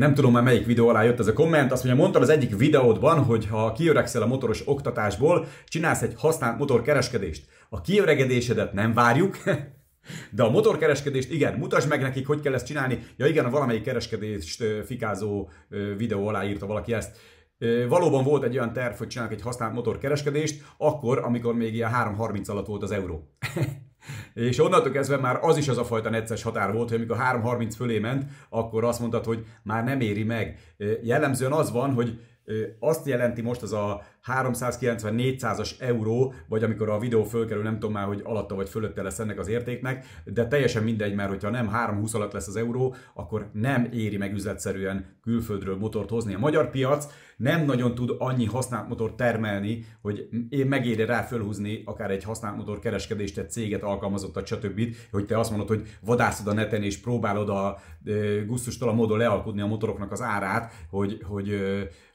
nem tudom már melyik videó alá jött ez a komment, azt mondja, mondtad az egyik videódban, hogy ha kiöregszel a motoros oktatásból, csinálsz egy használt motorkereskedést. A kiöregedésedet nem várjuk, de a motorkereskedést igen, mutasd meg nekik, hogy kell ezt csinálni. Ja igen, a valamelyik kereskedést fikázó videó alá írta valaki ezt. Valóban volt egy olyan terv, hogy csinálnak egy használt motorkereskedést, akkor, amikor még ilyen 3.30 alatt volt az euró. És onnantól kezdve már az is az a fajta necces határ volt, hogy amikor 3.30 fölé ment, akkor azt mondtad, hogy már nem éri meg. Jellemzően az van, hogy azt jelenti most az a 390-400-as euró, vagy amikor a videó fölkerül, nem tudom már, hogy alatta vagy fölötte lesz ennek az értéknek, de teljesen mindegy, mert hogyha nem 320 alatt lesz az euró, akkor nem éri meg üzletszerűen külföldről motort hozni. A magyar piac nem nagyon tud annyi használt motor termelni, hogy én megéri rá fölhúzni akár egy használt motor kereskedést, egy céget, a stb. Hogy te azt mondod, hogy vadászod a neten és próbálod a e, gusztustalan módon lealkudni a motoroknak az árát, hogy, hogy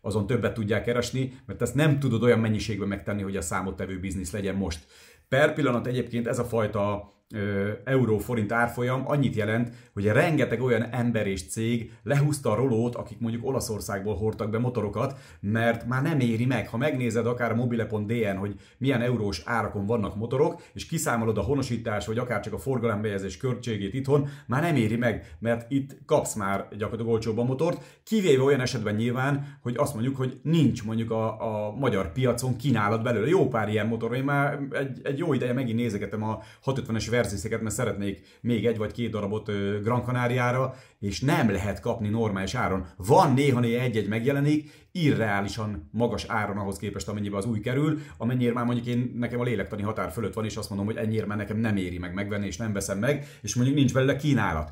azon többet tudják keresni, mert ezt nem tudod olyan mennyiségben megtenni, hogy a számottevő biznisz legyen most. Per pillanat egyébként ez a fajta euró-forint árfolyam annyit jelent, hogy rengeteg olyan ember és cég lehúzta a rolót, akik mondjuk Olaszországból hordtak be motorokat, mert már nem éri meg. Ha megnézed akár a mobile.dn, hogy milyen eurós árakon vannak motorok, és kiszámolod a honosítás, vagy akár csak a forgalembejezés költségét itthon, már nem éri meg, mert itt kapsz már gyakorlatilag olcsóbban motort, kivéve olyan esetben nyilván, hogy azt mondjuk, hogy nincs mondjuk a, a magyar piacon kínálat belőle. Jó pár ilyen motor, én már egy, egy jó ideje megint nézegetem a 650-es verzészeket, mert szeretnék még egy vagy két darabot Gran ra és nem lehet kapni normális áron. Van néha néha egy-egy megjelenik, irreálisan magas áron ahhoz képest, amennyibe az új kerül, amennyire már mondjuk én nekem a lélektani határ fölött van, és azt mondom, hogy ennyire már nekem nem éri meg megvenni, és nem veszem meg, és mondjuk nincs belőle kínálat.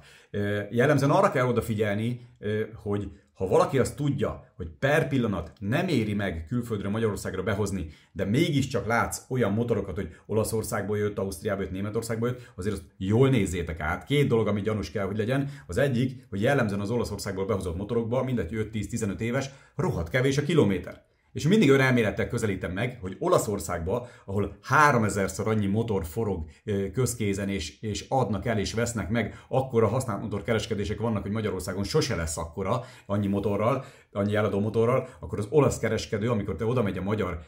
Jellemzően arra kell odafigyelni, hogy ha valaki azt tudja, hogy per pillanat nem éri meg külföldre Magyarországra behozni, de mégiscsak látsz olyan motorokat, hogy Olaszországból jött, Ausztriába jött, Németországból jött, azért azt jól nézzétek át. Két dolog, ami gyanús kell, hogy legyen. Az egyik, hogy jellemzően az Olaszországból behozott motorokba, mindegy 5-10-15 éves, rohadt kevés a kilométer. És mindig olyan elmélettel közelítem meg, hogy Olaszországban, ahol 3000-szer annyi motor forog közkézen, és, és adnak el és vesznek meg, akkora használt motorkereskedések vannak, hogy Magyarországon sose lesz akkora annyi motorral, annyi eladó motorral, akkor az olasz kereskedő, amikor te oda megy a magyar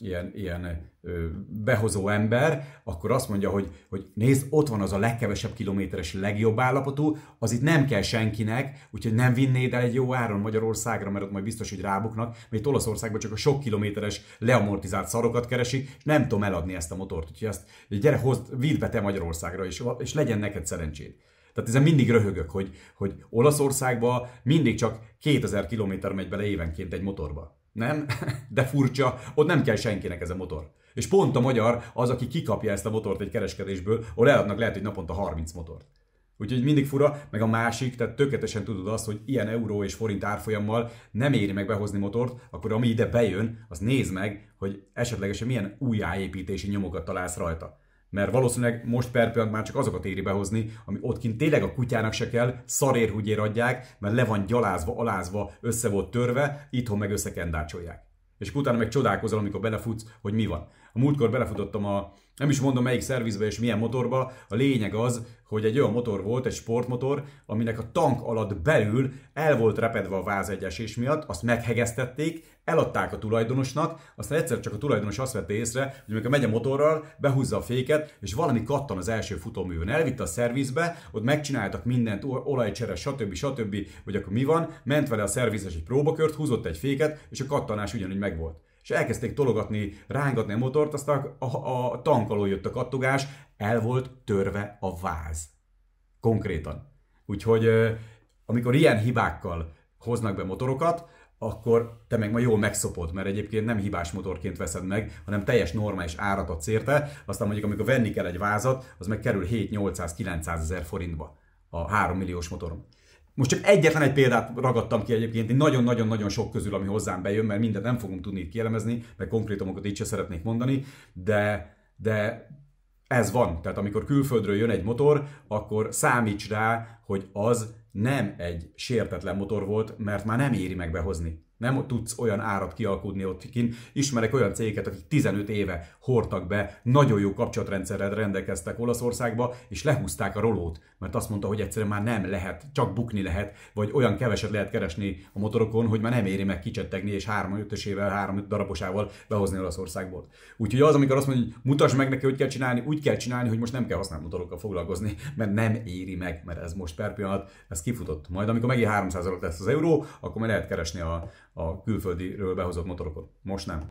ilyen, ilyen ö, behozó ember, akkor azt mondja, hogy, hogy nézd, ott van az a legkevesebb kilométeres, legjobb állapotú, az itt nem kell senkinek, úgyhogy nem vinnéd el egy jó áron Magyarországra, mert ott majd biztos, hogy rábuknak, mert itt Olaszországban csak a sok kilométeres leamortizált szarokat keresik, és nem tudom eladni ezt a motort, úgyhogy ezt gyere, hozd, vidd be te Magyarországra, és, és legyen neked szerencséd. Tehát ezen mindig röhögök, hogy, hogy Olaszországba mindig csak 2000 kilométer megy bele évenként egy motorba nem? De furcsa, ott nem kell senkinek ez a motor. És pont a magyar az, aki kikapja ezt a motort egy kereskedésből, ahol eladnak lehet, hogy naponta 30 motort. Úgyhogy mindig fura, meg a másik, tehát tökéletesen tudod azt, hogy ilyen euró és forint árfolyammal nem éri meg behozni motort, akkor ami ide bejön, az nézd meg, hogy esetlegesen milyen újjáépítési nyomokat találsz rajta mert valószínűleg most per már csak azokat éri behozni, ami ott kint tényleg a kutyának se kell, szarérhúgyér adják, mert le van gyalázva, alázva, össze volt törve, itthon meg összekendácsolják. És utána meg csodálkozol, amikor belefutsz, hogy mi van. A múltkor belefutottam a, nem is mondom melyik szervizbe és milyen motorba, a lényeg az, hogy egy olyan motor volt, egy sportmotor, aminek a tank alatt belül el volt repedve a váz egyesés miatt, azt meghegeztették, eladták a tulajdonosnak, aztán egyszer csak a tulajdonos azt vette észre, hogy amikor megy a motorral, behúzza a féket, és valami kattan az első futóművön. Elvitte a szervizbe, ott megcsináltak mindent, olajcsere, stb. stb. hogy akkor mi van, ment vele a szervizes egy próbakört, húzott egy féket, és a kattanás ugyanúgy megvolt és elkezdték tologatni, rángatni a motort, aztán a, a tank alól jött a kattogás, el volt törve a váz. Konkrétan. Úgyhogy amikor ilyen hibákkal hoznak be motorokat, akkor te meg ma jól megszopod, mert egyébként nem hibás motorként veszed meg, hanem teljes normális árat adsz érte, aztán mondjuk amikor venni kell egy vázat, az meg kerül 7-800-900 ezer forintba a 3 milliós motorom. Most csak egyetlen egy példát ragadtam ki egyébként, nagyon-nagyon-nagyon sok közül, ami hozzám bejön, mert mindent nem fogunk tudni itt kielemezni, meg konkrétumokat így se szeretnék mondani, de, de ez van. Tehát amikor külföldről jön egy motor, akkor számíts rá, hogy az nem egy sértetlen motor volt, mert már nem éri meg behozni. Nem tudsz olyan árat kialkudni ott kint. Ismerek olyan cégeket, akik 15 éve hordtak be, nagyon jó kapcsolatrendszerrel rendelkeztek Olaszországba, és lehúzták a rolót, mert azt mondta, hogy egyszerűen már nem lehet, csak bukni lehet, vagy olyan keveset lehet keresni a motorokon, hogy már nem éri meg kicsettegni, és 3-5-ösével, 3 daraposával behozni Olaszországból. Úgyhogy az, amikor azt mondja, hogy mutasd meg neki, hogy kell csinálni, úgy kell csinálni, hogy most nem kell használni motorokkal foglalkozni, mert nem éri meg, mert ez most per pillanat, ez kifutott. Majd amikor megint 300 lesz az euró, akkor már lehet keresni a, a külföldiről behozott motorokon. Most nem.